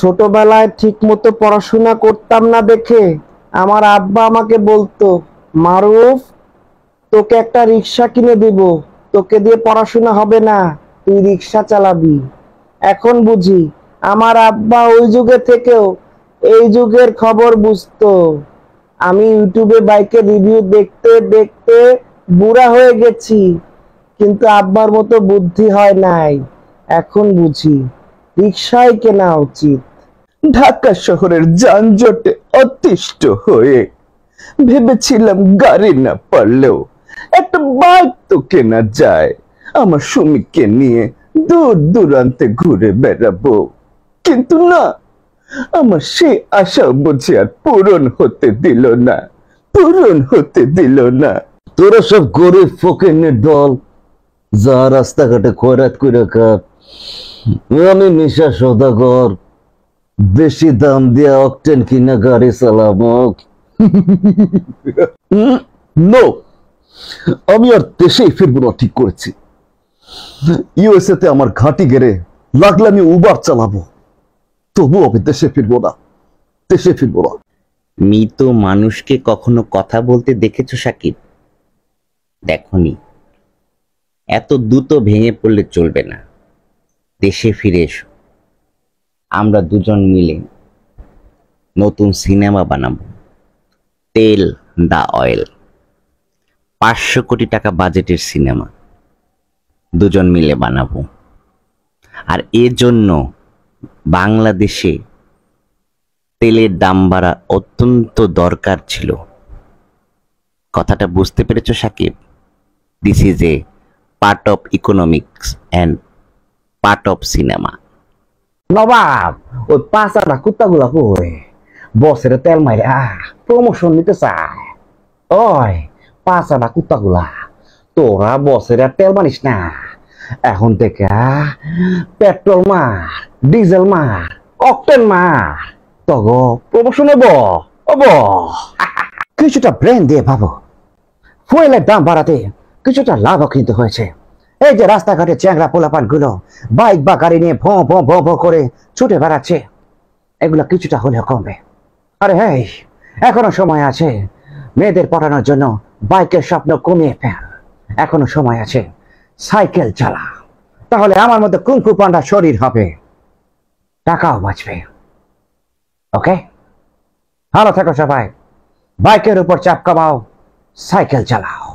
ছোটবেলায় ঠিক মতো পড়াশোনা করতাম না দেখে আমার আব্বা আমাকে বলতো মারুফ তোকে একটা রিক্সা কিনে দিব তোকে দিয়ে পড়াশোনা হবে না তুই রিক্সা চালাবি এখন বুঝি আমার আব্বা ওই যুগে থেকেও এই যুগের খবর বুঝতো আমি ইউটিউবে বাইকের রিভিউ দেখতে দেখতে বুড়া হয়ে গেছি কিন্তু আব্বার মতো বুদ্ধি হয় নাই এখন বুঝি রিক্সায় কেনা উচিত ঢাকা শহরের যানজটে অতিষ্ঠ হয়ে ভেবেছিলাম গাড়ি না পারলেও একটা বাইক তো কেনা যায় আমার সুমিকে নিয়ে দূর দূরান্তে ঘুরে বেড়াবো কিন্তু না আমার সে আশা বুঝে আর পূরণ হতে দিল না পূরণ হতে দিল না তোরা সব গরিব ফোকেনের দল যা রাস্তাঘাটে খরাত করে খা আমি নিশা সদাগর বেশি দাম দিয়া অকটেন কিনা গাড়ি চালামক নো আমি আর দেশেই ফিরবো না ঠিক করেছি ইউএসএ তে আমার ঘাঁটি গেড়ে লাগলে আমি উবার চালাবো তবু আমি দেশে ফিরবো না দেশে ফিরবো না মৃত মানুষকে কখনো কথা বলতে দেখেছ সাকিব দেখনি এত দ্রুত ভেঙে পড়লে চলবে না দেশে ফিরে এসো আমরা দুজন মিলে নতুন সিনেমা বানাবো তেল দা অয়েল পাঁচশো কোটি টাকা বাজেটের সিনেমা দুজন মিলে বানাবো আর এর জন্য বাংলাদেশে তেলের দাম বাড়া অত্যন্ত দরকার ছিল কথাটা বুঝতে পেরেছ Shakib this is a part of economics and part of cinema Nabab ওই পাঁচাটা কুত্তাগুলা কই বসের তেল মাইরা প্রমোশন নিতে চায় ওই পাঁচাটা কুত্তাগুলা তোরা বসের তেল মানিস না এখন থেকে পেট্রোল মার ডিজেল মার অকটেন মার তগ প্রমোশন ব অব কিছুটা ব্রেন দিয়ে ভাবো ফুয়েলের দাম বাড়াতে কিছুটা লাভ কিন্তু হয়েছে এই যে রাস্তাঘাটে চ্যাংরা পোলাপান গুলো বাইক বা গাড়ি নিয়ে ভোঁ ভোঁ ভোঁ ভোঁ করে ছুটে বেড়াচ্ছে এগুলো কিছুটা হলেও কমবে আরে হ্যাঁ এখনো সময় আছে মেয়েদের পড়ানোর জন্য বাইকের স্বপ্ন কমিয়ে ফেল এখনো সময় আছে সাইকেল চালা তাহলে আমার মধ্যে কুঙ্কু পান্ডা শরীর হবে টাকাও বাঁচবে ওকে ভালো থাকো সবাই বাইকের উপর চাপ কমাও সাইকেল চালাও